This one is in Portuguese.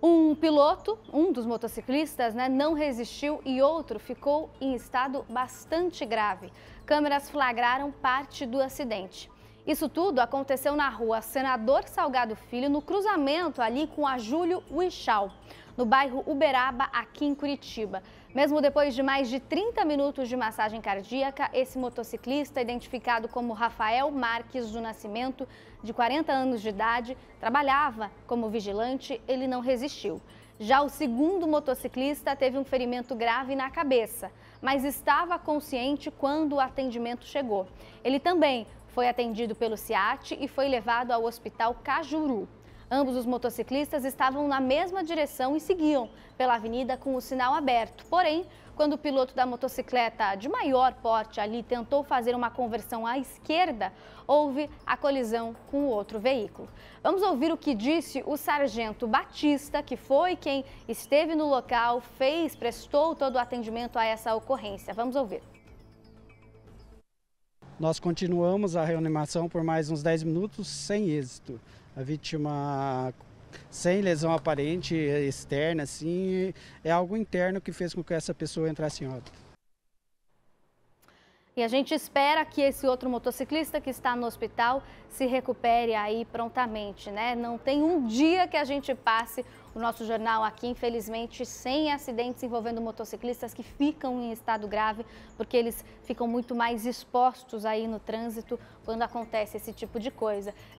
Um piloto, um dos motociclistas, né, não resistiu e outro ficou em estado bastante grave. Câmeras flagraram parte do acidente. Isso tudo aconteceu na rua Senador Salgado Filho, no cruzamento ali com a Júlio Uixal, no bairro Uberaba, aqui em Curitiba. Mesmo depois de mais de 30 minutos de massagem cardíaca, esse motociclista, identificado como Rafael Marques do Nascimento, de 40 anos de idade, trabalhava como vigilante, ele não resistiu. Já o segundo motociclista teve um ferimento grave na cabeça, mas estava consciente quando o atendimento chegou. Ele também foi atendido pelo SIAT e foi levado ao Hospital Cajuru. Ambos os motociclistas estavam na mesma direção e seguiam pela avenida com o sinal aberto. Porém, quando o piloto da motocicleta de maior porte ali tentou fazer uma conversão à esquerda, houve a colisão com o outro veículo. Vamos ouvir o que disse o sargento Batista, que foi quem esteve no local, fez, prestou todo o atendimento a essa ocorrência. Vamos ouvir. Nós continuamos a reanimação por mais uns 10 minutos sem êxito a vítima sem lesão aparente externa, assim, é algo interno que fez com que essa pessoa entrasse em óbito. E a gente espera que esse outro motociclista que está no hospital se recupere aí prontamente, né? Não tem um dia que a gente passe o nosso jornal aqui, infelizmente, sem acidentes envolvendo motociclistas que ficam em estado grave, porque eles ficam muito mais expostos aí no trânsito quando acontece esse tipo de coisa.